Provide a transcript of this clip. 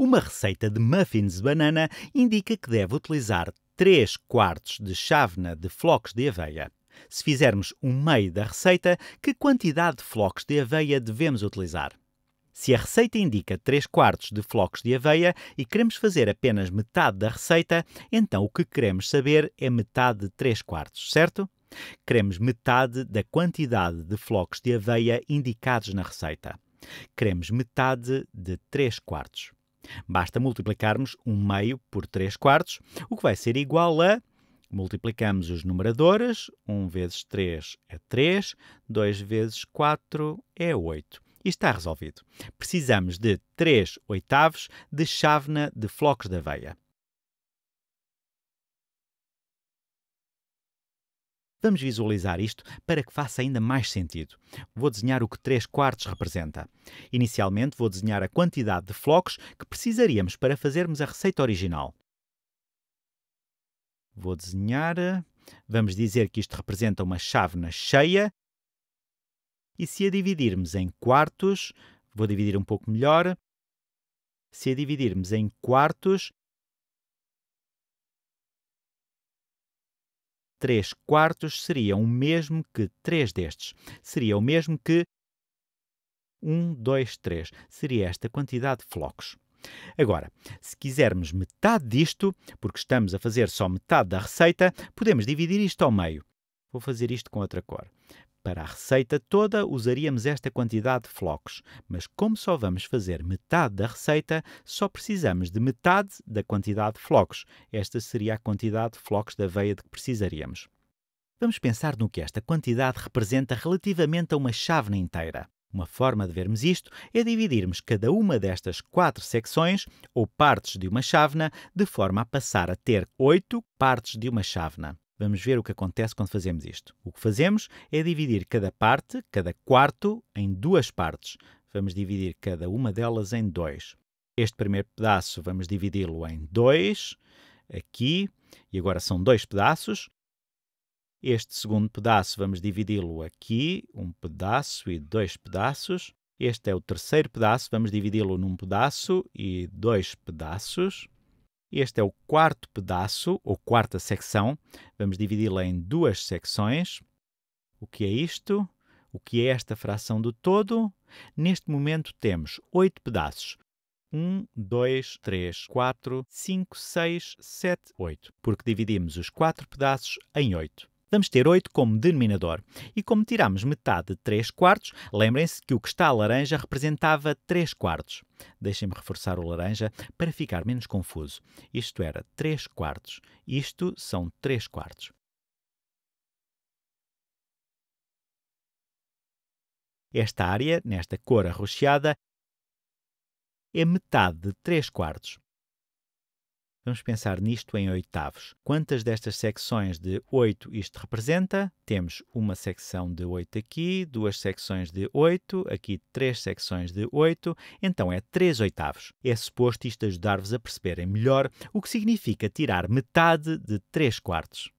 Uma receita de muffins de banana indica que deve utilizar 3 quartos de chávena de flocos de aveia. Se fizermos um meio da receita, que quantidade de flocos de aveia devemos utilizar? Se a receita indica 3 quartos de flocos de aveia e queremos fazer apenas metade da receita, então o que queremos saber é metade de 3 quartos, certo? Queremos metade da quantidade de flocos de aveia indicados na receita. Queremos metade de 3 quartos. Basta multiplicarmos um meio por 3 quartos, o que vai ser igual a. Multiplicamos os numeradores, 1 vezes 3 é 3, 2 vezes 4 é 8. E está resolvido. Precisamos de 3 oitavos de chávena de flocos de aveia. Vamos visualizar isto para que faça ainda mais sentido. Vou desenhar o que 3 quartos representa. Inicialmente, vou desenhar a quantidade de flocos que precisaríamos para fazermos a receita original. Vou desenhar. Vamos dizer que isto representa uma chávena cheia. E se a dividirmos em quartos, vou dividir um pouco melhor. Se a dividirmos em quartos, 3 quartos seria o mesmo que 3 destes. Seria o mesmo que 1, 2, 3. Seria esta quantidade de flocos. Agora, se quisermos metade disto, porque estamos a fazer só metade da receita, podemos dividir isto ao meio. Vou fazer isto com outra cor. Para a receita toda usaríamos esta quantidade de flocos, mas como só vamos fazer metade da receita, só precisamos de metade da quantidade de flocos. Esta seria a quantidade de flocos da aveia de que precisaríamos. Vamos pensar no que esta quantidade representa relativamente a uma chávena inteira. Uma forma de vermos isto é dividirmos cada uma destas quatro secções, ou partes de uma chávena, de forma a passar a ter oito partes de uma chávena. Vamos ver o que acontece quando fazemos isto. O que fazemos é dividir cada parte, cada quarto, em duas partes. Vamos dividir cada uma delas em dois. Este primeiro pedaço vamos dividi-lo em dois, aqui, e agora são dois pedaços. Este segundo pedaço vamos dividi-lo aqui, um pedaço e dois pedaços. Este é o terceiro pedaço, vamos dividi-lo num pedaço e dois pedaços. Este é o quarto pedaço, ou quarta secção. Vamos dividi-la em duas secções. O que é isto? O que é esta fração do todo? Neste momento temos oito pedaços. 1, 2, 3, 4, 5, 6, 7, 8. Porque dividimos os quatro pedaços em oito vamos ter 8 como denominador. E como tiramos metade de 3 quartos, lembrem-se que o que está a laranja representava 3 quartos. Deixem-me reforçar o laranja para ficar menos confuso. Isto era 3 quartos. Isto são 3 quartos. Esta área, nesta cor arroxeada, é metade de 3 quartos. Vamos pensar nisto em oitavos. Quantas destas secções de 8 isto representa? Temos uma secção de 8 aqui, duas secções de 8, aqui três secções de 8, então é 3 oitavos. É suposto isto ajudar-vos a perceberem melhor o que significa tirar metade de 3 quartos.